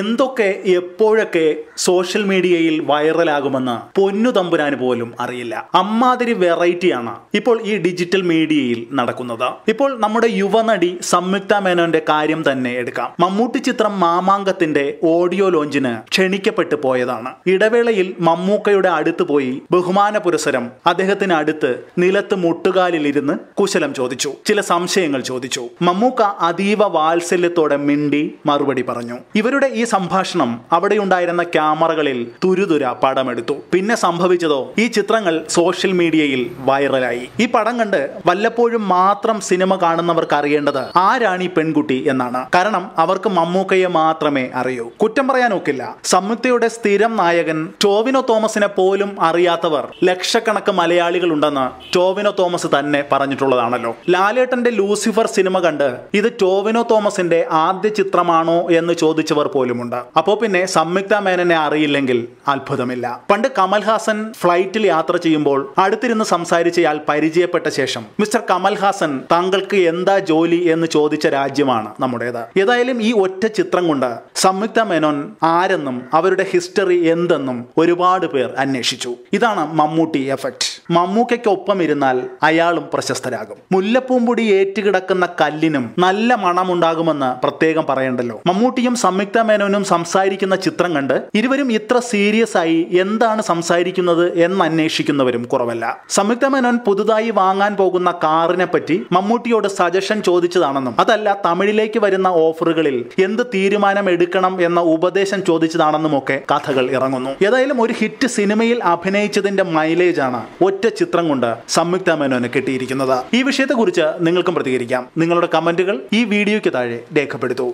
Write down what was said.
എന്തൊക്കെ എപ്പോഴൊക്കെ സോഷ്യൽ മീഡിയയിൽ വൈറലാകുമെന്ന് പൊന്നു തമ്പുരാന് പോലും അറിയില്ല അമ്മാതിരി വെറൈറ്റിയാണ് ഇപ്പോൾ ഈ ഡിജിറ്റൽ മീഡിയയിൽ നടക്കുന്നത് ഇപ്പോൾ നമ്മുടെ യുവനടി സംയുക്ത മേനോന്റെ കാര്യം തന്നെ എടുക്കാം മമ്മൂട്ടി ചിത്രം മാമാങ്കത്തിന്റെ ഓഡിയോ ലോഞ്ചിന് ക്ഷണിക്കപ്പെട്ടു പോയതാണ് ഇടവേളയിൽ മമ്മൂക്കയുടെ അടുത്ത് പോയി ബഹുമാന പുരസരം അദ്ദേഹത്തിന് അടുത്ത് നിലത്ത് മുട്ടുകാലിലിരുന്ന് കുശലം ചോദിച്ചു ചില സംശയങ്ങൾ ചോദിച്ചു മമ്മൂക്ക അതീവ വാത്സല്യത്തോടെ മിണ്ടി മറുപടി പറഞ്ഞു ഇവരുടെ ഈ സംഭാഷണം അവിടെയുണ്ടായിരുന്ന ക്യാമറകളിൽ തുരുതുര പടമെടുത്തു പിന്നെ സംഭവിച്ചതോ ഈ ചിത്രങ്ങൾ സോഷ്യൽ മീഡിയയിൽ വൈറലായി ഈ പടം കണ്ട് വല്ലപ്പോഴും മാത്രം സിനിമ കാണുന്നവർക്ക് അറിയേണ്ടത് ആരാണ് ഈ പെൺകുട്ടി എന്നാണ് കാരണം അവർക്ക് മമ്മൂക്കയെ മാത്രമേ അറിയൂ കുറ്റം പറയാൻ ഒക്കില്ല സംയുക്തയുടെ സ്ഥിരം നായകൻ ടോവിനോ തോമസിനെ പോലും അറിയാത്തവർ ലക്ഷക്കണക്ക് മലയാളികൾ ഉണ്ടെന്ന് ടോവിനോ തോമസ് തന്നെ പറഞ്ഞിട്ടുള്ളതാണല്ലോ ലാലേട്ടന്റെ ലൂസിഫർ സിനിമ കണ്ട് ഇത് ടോവിനോ തോമസിന്റെ ആദ്യ ചിത്രമാണോ എന്ന് ചോദിച്ചവർ പോലും പോലുമുണ്ട് അപ്പോ പിന്നെ സംയുക്ത മേനനെ അറിയില്ലെങ്കിൽ അത്ഭുതമില്ല പണ്ട് കമൽഹാസൻ ഫ്ലൈറ്റിൽ യാത്ര ചെയ്യുമ്പോൾ അടുത്തിരുന്ന് സംസാരിച്ചയാൾ പരിചയപ്പെട്ട ശേഷം മിസ്റ്റർ കമൽഹാസൻ താങ്കൾക്ക് എന്താ ജോലി എന്ന് ചോദിച്ച രാജ്യമാണ് നമ്മുടേത് ഏതായാലും ഈ ഒറ്റ ചിത്രം കൊണ്ട് സംയുക്ത മേനോൻ ആരെന്നും അവരുടെ ഹിസ്റ്ററി എന്തെന്നും ഒരുപാട് പേർ അന്വേഷിച്ചു ഇതാണ് മമ്മൂട്ടി എഫക്റ്റ് മമ്മൂക്കൊപ്പം ഇരുന്നാൽ അയാളും പ്രശസ്തരാകും മുല്ലപ്പൂമ്പുടി ഏറ്റുകിടക്കുന്ന കല്ലിനും നല്ല മണമുണ്ടാകുമെന്ന് പ്രത്യേകം പറയണ്ടല്ലോ മമ്മൂട്ടിയും സംയുക്ത മേനോനും സംസാരിക്കുന്ന ചിത്രം കണ്ട് ഇരുവരും ഇത്ര സീരിയസ് ആയി എന്താണ് സംസാരിക്കുന്നത് എന്ന് അന്വേഷിക്കുന്നവരും കുറവല്ല സംയുക്ത മേനോൻ പുതുതായി വാങ്ങാൻ പോകുന്ന കാറിനെ പറ്റി മമ്മൂട്ടിയോട് സജഷൻ ചോദിച്ചതാണെന്നും അതല്ല തമിഴിലേക്ക് വരുന്ന ഓഫറുകളിൽ എന്ത് തീരുമാനം എടുക്കണം എന്ന ഉപദേശം ചോദിച്ചതാണെന്നും ഒക്കെ കഥകൾ ഇറങ്ങുന്നു ഏതായാലും ഒരു ഹിറ്റ് സിനിമയിൽ അഭിനയിച്ചതിന്റെ മൈലേജ് ആണ് ഒറ്റ ചിത്രം കൊണ്ട് സംയുക്ത മേനോന് കിട്ടിയിരിക്കുന്നത് ഈ വിഷയത്തെക്കുറിച്ച് നിങ്ങൾക്കും പ്രതികരിക്കാം നിങ്ങളുടെ കമന്റുകൾ ഈ വീഡിയോയ്ക്ക് താഴെ രേഖപ്പെടുത്തൂ